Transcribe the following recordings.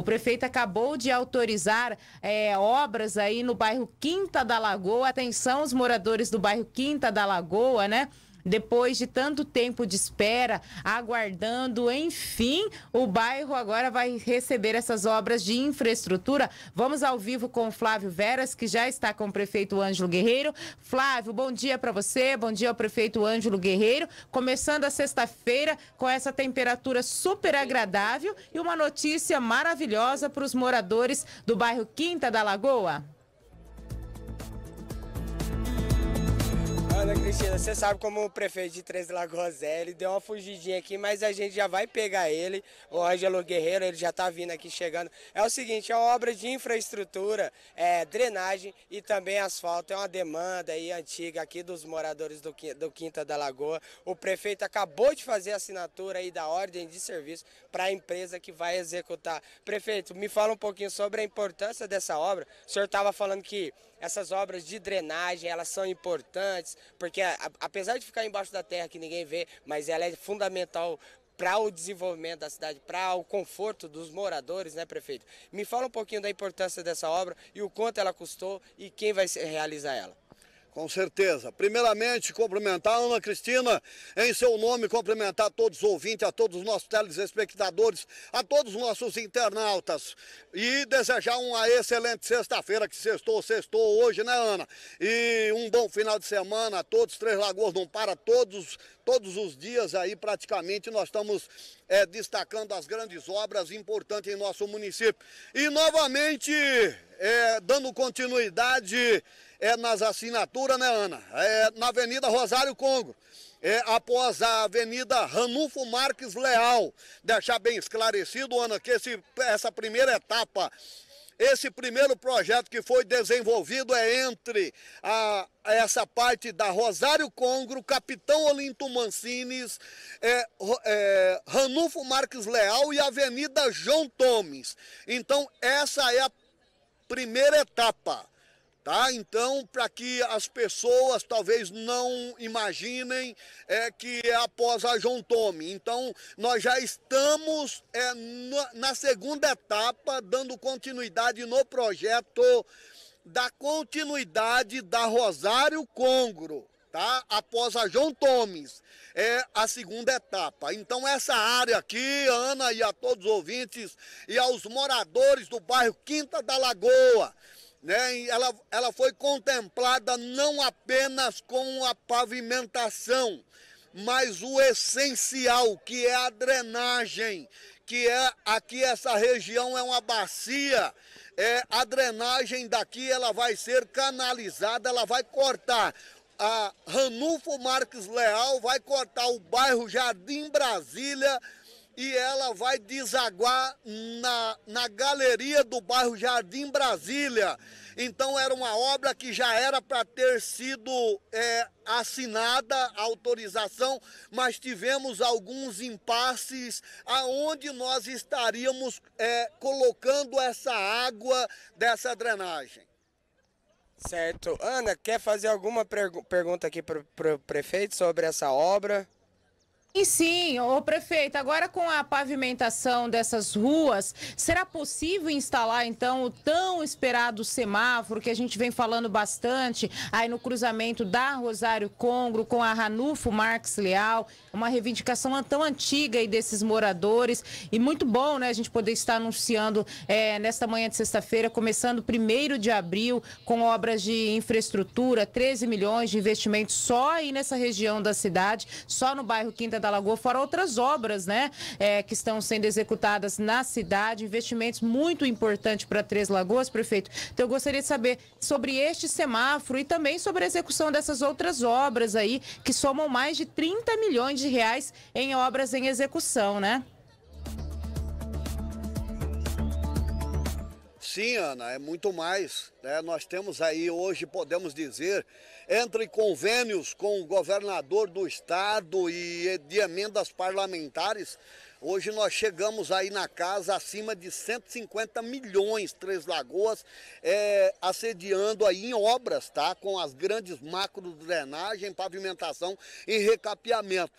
O prefeito acabou de autorizar é, obras aí no bairro Quinta da Lagoa. Atenção, os moradores do bairro Quinta da Lagoa, né? depois de tanto tempo de espera, aguardando, enfim, o bairro agora vai receber essas obras de infraestrutura. Vamos ao vivo com Flávio Veras, que já está com o prefeito Ângelo Guerreiro. Flávio, bom dia para você, bom dia ao prefeito Ângelo Guerreiro. Começando a sexta-feira com essa temperatura super agradável e uma notícia maravilhosa para os moradores do bairro Quinta da Lagoa. Ana Cristina, você sabe como o prefeito de Três Lagoas é, ele deu uma fugidinha aqui, mas a gente já vai pegar ele, o Ângelo Guerreiro, ele já está vindo aqui chegando. É o seguinte, é uma obra de infraestrutura, é, drenagem e também asfalto, é uma demanda aí antiga aqui dos moradores do, do Quinta da Lagoa. O prefeito acabou de fazer a assinatura aí da ordem de serviço para a empresa que vai executar. Prefeito, me fala um pouquinho sobre a importância dessa obra. O senhor estava falando que essas obras de drenagem, elas são importantes, porque a, apesar de ficar embaixo da terra que ninguém vê, mas ela é fundamental para o desenvolvimento da cidade, para o conforto dos moradores, né, prefeito? Me fala um pouquinho da importância dessa obra e o quanto ela custou e quem vai realizar ela. Com certeza. Primeiramente, cumprimentar a Ana Cristina, em seu nome, cumprimentar a todos os ouvintes, a todos os nossos telespectadores, a todos os nossos internautas. E desejar uma excelente sexta-feira, que sextou, sextou hoje, né, Ana? E um bom final de semana a todos. Três Lagoas não para, todos todos os dias aí praticamente nós estamos é, destacando as grandes obras importantes em nosso município. E novamente, é, dando continuidade é, nas assinaturas, né Ana? É, na Avenida Rosário Congo. É, após a Avenida Ranulfo Marques Leal. Deixar bem esclarecido, Ana, que esse, essa primeira etapa esse primeiro projeto que foi desenvolvido é entre a, essa parte da Rosário Congro, Capitão Olinto Mancines, é, é, Ranulfo Marques Leal e Avenida João Tomes. Então, essa é a primeira etapa. Tá? Então, para que as pessoas talvez não imaginem é, que é após a João Tome. Então, nós já estamos é, na, na segunda etapa, dando continuidade no projeto da continuidade da Rosário Congro tá? Após a João Tomes, é a segunda etapa. Então essa área aqui, Ana e a todos os ouvintes e aos moradores do bairro Quinta da Lagoa, né? ela, ela foi contemplada não apenas com a pavimentação, mas o essencial, que é a drenagem, que é aqui essa região é uma bacia, é, a drenagem daqui ela vai ser canalizada, ela vai cortar. A Ranulfo Marques Leal vai cortar o bairro Jardim Brasília e ela vai desaguar na, na galeria do bairro Jardim Brasília. Então era uma obra que já era para ter sido é, assinada a autorização, mas tivemos alguns impasses aonde nós estaríamos é, colocando essa água dessa drenagem. Certo. Ana, quer fazer alguma pergu pergunta aqui para o prefeito sobre essa obra? E sim, o prefeito, agora com a pavimentação dessas ruas, será possível instalar então o tão esperado semáforo que a gente vem falando bastante aí no cruzamento da Rosário Congro com a Ranulfo Marques Leal, uma reivindicação tão antiga aí desses moradores e muito bom, né, a gente poder estar anunciando é, nesta manhã de sexta-feira, começando primeiro de abril com obras de infraestrutura, 13 milhões de investimentos só aí nessa região da cidade, só no bairro Quinta da Lagoa, fora outras obras, né, é, que estão sendo executadas na cidade, investimentos muito importantes para Três Lagoas, prefeito. Então eu gostaria de saber sobre este semáforo e também sobre a execução dessas outras obras aí, que somam mais de 30 milhões de reais em obras em execução, né? Sim, Ana, é muito mais. Né? Nós temos aí hoje, podemos dizer, entre convênios com o governador do estado e de emendas parlamentares Hoje nós chegamos aí na casa acima de 150 milhões, Três Lagoas, é, assediando aí em obras, tá? Com as grandes macro drenagem, pavimentação e recapeamento.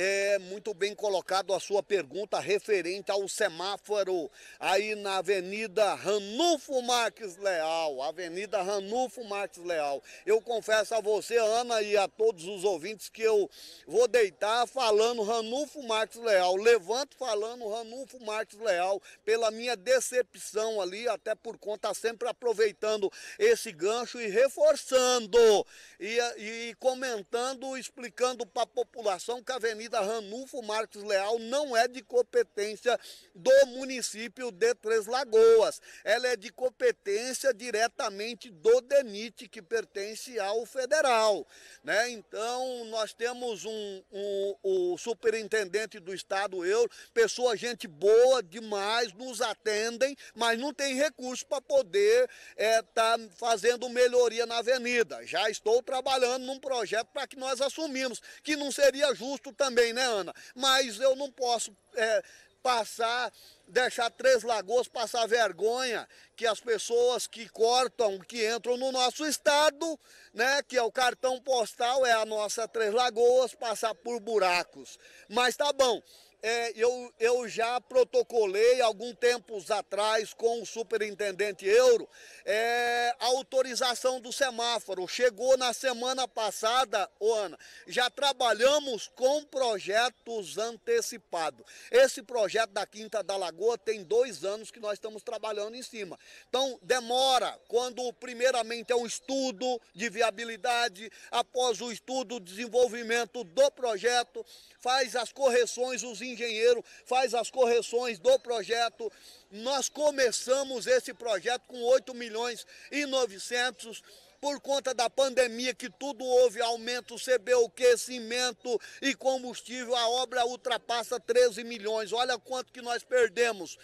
É muito bem colocado a sua pergunta referente ao semáforo aí na Avenida Ranulfo Marques Leal, Avenida Ranulfo Marques Leal. Eu confesso a você, Ana, e a todos os ouvintes que eu vou deitar falando Ranulfo Marques Leal. Levanta falando, Ranulfo Marques Leal, pela minha decepção ali, até por conta, tá sempre aproveitando esse gancho e reforçando e, e comentando, explicando para a população que a Avenida Ranulfo Marques Leal não é de competência do município de Três Lagoas. Ela é de competência diretamente do DENIT, que pertence ao federal. Né? Então, nós temos um, um, o superintendente do estado, eu, Pessoa, gente boa demais, nos atendem, mas não tem recurso para poder estar eh, é, tá fazendo melhoria na avenida. Já estou trabalhando num projeto para que nós assumimos, que não seria justo também, né, Ana? Mas eu não posso. É, passar, deixar Três Lagoas passar vergonha, que as pessoas que cortam, que entram no nosso estado, né, que é o cartão postal, é a nossa Três Lagoas, passar por buracos. Mas tá bom é, eu, eu já protocolei algum tempos atrás com o superintendente Euro é, a autorização do semáforo. Chegou na semana passada, oh Ana, já trabalhamos com projetos antecipados. Esse projeto da Quinta da Lagoa tem dois anos que nós estamos trabalhando em cima. Então, demora quando primeiramente é um estudo de viabilidade, após o estudo, o desenvolvimento do projeto, faz as correções, os engenheiro, faz as correções do projeto. Nós começamos esse projeto com 8 milhões e 900 por conta da pandemia que tudo houve aumento, CBUQ, cimento e combustível, a obra ultrapassa 13 milhões. Olha quanto que nós perdemos.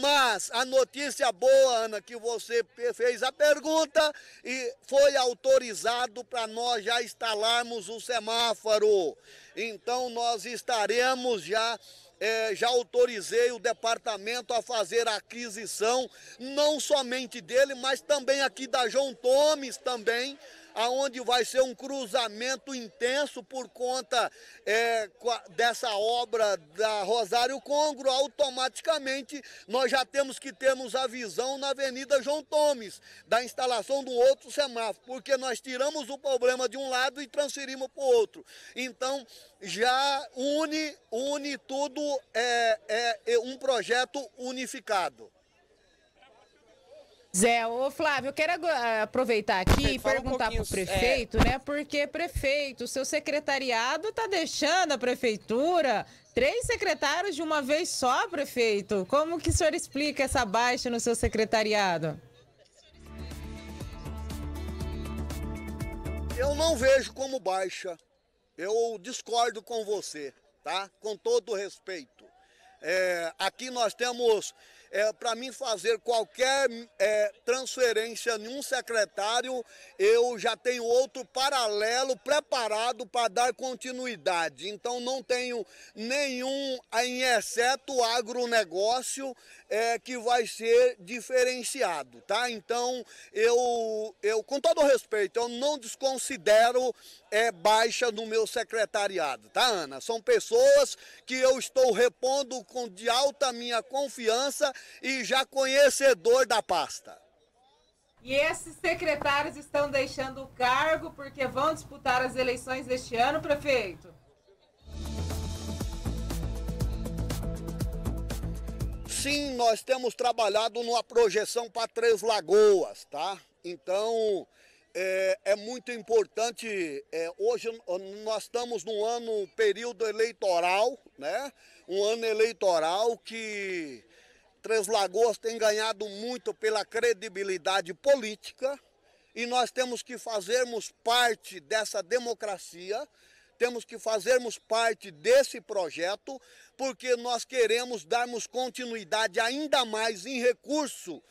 Mas a notícia boa, Ana, que você fez a pergunta e foi autorizado para nós já instalarmos o semáforo. Então nós estaremos já é, já autorizei o departamento a fazer a aquisição, não somente dele, mas também aqui da João Tomes também, aonde vai ser um cruzamento intenso por conta é, dessa obra da Rosário Congro, automaticamente nós já temos que termos a visão na Avenida João Tomes, da instalação do outro semáforo, porque nós tiramos o problema de um lado e transferimos para o outro. Então, já une, une tudo, é, é, é um projeto unificado. Zé, ô Flávio, eu quero ah, aproveitar aqui e perguntar um para o é. prefeito, é... né? Porque, prefeito, o seu secretariado tá deixando a prefeitura Três secretários de uma vez só, prefeito? Como que o senhor explica essa baixa no seu secretariado? Eu não vejo como baixa. Eu discordo com você, tá? Com todo respeito. É, aqui nós temos é, para mim fazer qualquer é, transferência em um secretário, eu já tenho outro paralelo preparado para dar continuidade. Então não tenho nenhum, é, em exceto o agronegócio, é, que vai ser diferenciado, tá? Então eu, eu com todo respeito, eu não desconsidero é, baixa no meu secretariado, tá, Ana? São pessoas que eu estou repondo com, de alta minha confiança e já conhecedor da pasta. E esses secretários estão deixando o cargo porque vão disputar as eleições deste ano, prefeito? Sim, nós temos trabalhado numa projeção para Três Lagoas, tá? Então, é, é, muito importante. É, hoje nós estamos num ano, período eleitoral, né? Um ano eleitoral que Três Lagoas tem ganhado muito pela credibilidade política e nós temos que fazermos parte dessa democracia, temos que fazermos parte desse projeto, porque nós queremos darmos continuidade ainda mais em recurso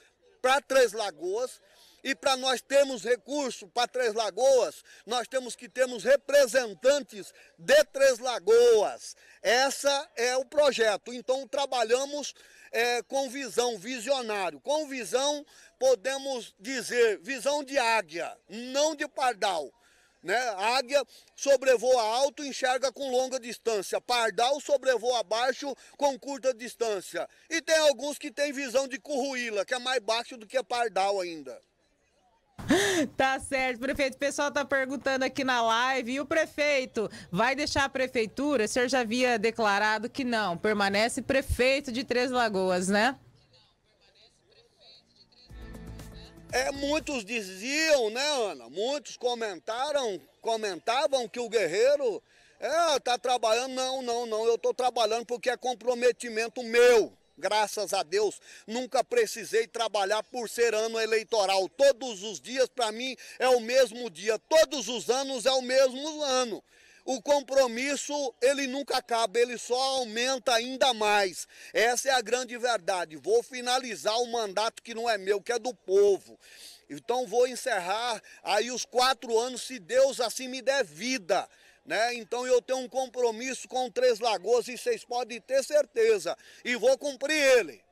para Três Lagoas. E para nós termos recurso para Três Lagoas, nós temos que termos representantes de Três Lagoas. Essa é o projeto. Então trabalhamos é, com visão, visionário. Com visão, podemos dizer, visão de águia, não de pardal. Né? águia sobrevoa alto, enxerga com longa distância. Pardal sobrevoa baixo com curta distância. E tem alguns que têm visão de curruíla, que é mais baixo do que pardal ainda. Tá certo, prefeito. O pessoal tá perguntando aqui na live. E o prefeito vai deixar a prefeitura? O senhor já havia declarado que não. Permanece prefeito de Três Lagoas, né? É, muitos diziam, né, Ana? Muitos comentaram, comentavam que o guerreiro é, tá trabalhando. Não, não, não. Eu tô trabalhando porque é comprometimento meu graças a Deus, nunca precisei trabalhar por ser ano eleitoral. Todos os dias, para mim, é o mesmo dia. Todos os anos é o mesmo ano o compromisso ele nunca acaba, ele só aumenta ainda mais. Essa é a grande verdade. Vou finalizar o mandato que não é meu, que é do povo. Então vou encerrar aí os quatro anos, se Deus assim me der vida. Né? Então eu tenho um compromisso com Três Lagoas e vocês podem ter certeza. E vou cumprir ele.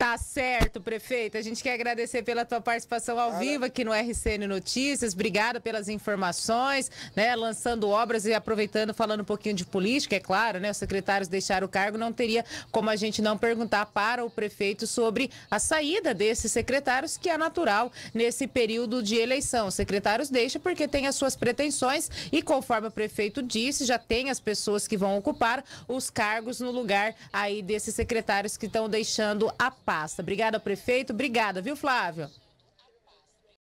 Tá certo, prefeito. A gente quer agradecer pela tua participação ao Cara. vivo aqui no RCN Notícias. Obrigada pelas informações, né? Lançando obras e aproveitando, falando um pouquinho de política, é claro, né? Os secretários deixaram o cargo, não teria como a gente não perguntar para o prefeito sobre a saída desses secretários, que é natural nesse período de eleição. Os secretários deixam porque têm as suas pretensões e, conforme o prefeito disse, já tem as pessoas que vão ocupar os cargos no lugar aí desses secretários que estão deixando a pasta. Obrigada, prefeito. Obrigada, viu, Flávio?